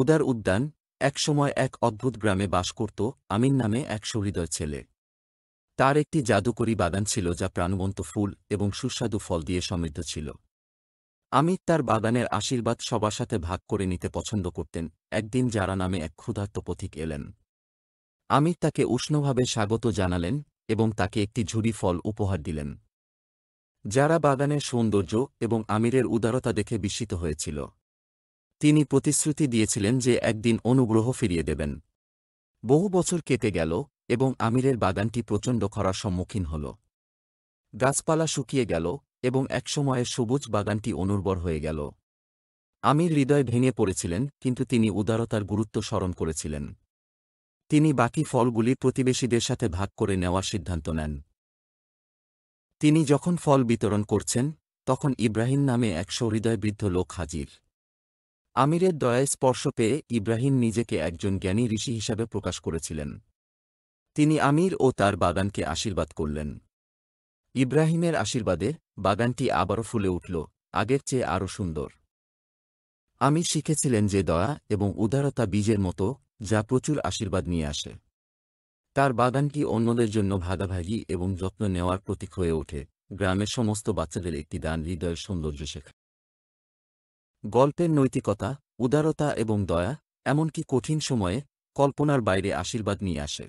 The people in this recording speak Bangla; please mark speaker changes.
Speaker 1: উদার উদ্যান একসময় এক অদ্ভুত গ্রামে বাস করত আমিন নামে এক সহৃদয় ছেলে তার একটি জাদুকরী বাগান ছিল যা প্রাণবন্ত ফুল এবং সুস্বাদু ফল দিয়ে সমৃদ্ধ ছিল আমির তার বাগানের আশীর্বাদ সবার সাথে ভাগ করে নিতে পছন্দ করতেন একদিন যারা নামে এক ক্ষুধার্ত পথিক এলেন আমির তাকে উষ্ণভাবে স্বাগত জানালেন এবং তাকে একটি ঝুড়ি ফল উপহার দিলেন যারা বাগানের সৌন্দর্য এবং আমিরের উদারতা দেখে বিস্মিত হয়েছিল তিনি প্রতিশ্রুতি দিয়েছিলেন যে একদিন অনুগ্রহ ফিরিয়ে দেবেন বহু বছর কেটে গেল এবং আমিরের বাগানটি প্রচণ্ড খরার সম্মুখীন হল গাছপালা শুকিয়ে গেল এবং একসময়ে সবুজ বাগানটি অনুর্বর হয়ে গেল আমির হৃদয় ভেঙে পড়েছিলেন কিন্তু তিনি উদারতার গুরুত্ব স্মরণ করেছিলেন তিনি বাকি ফলগুলি প্রতিবেশীদের সাথে ভাগ করে নেওয়ার সিদ্ধান্ত নেন তিনি যখন ফল বিতরণ করছেন তখন ইব্রাহিম নামে একশো হৃদয়বৃদ্ধ বৃদ্ধ লোক হাজির আমিরের দয়ায় স্পর্শ পেয়ে ইব্রাহিম নিজেকে একজন জ্ঞানী ঋষি হিসাবে প্রকাশ করেছিলেন তিনি আমির ও তার বাগানকে আশীর্বাদ করলেন ইব্রাহিমের আশীর্বাদে বাগানটি আবারও ফুলে উঠল আগের চেয়ে আরও সুন্দর আমির শিখেছিলেন যে দয়া এবং উদারতা বীজের মতো যা প্রচুর আশীর্বাদ নিয়ে আসে তার বাগানটি অন্যদের জন্য ভাগাভাগি এবং যত্ন নেওয়ার প্রতীক হয়ে ওঠে গ্রামের সমস্ত বাচ্চাদের একটি দান হৃদয়ের সৌন্দর্য শেখা গল্পের নৈতিকতা উদারতা এবং দয়া এমনকি কঠিন সময়ে কল্পনার বাইরে আশীর্বাদ নিয়ে আসে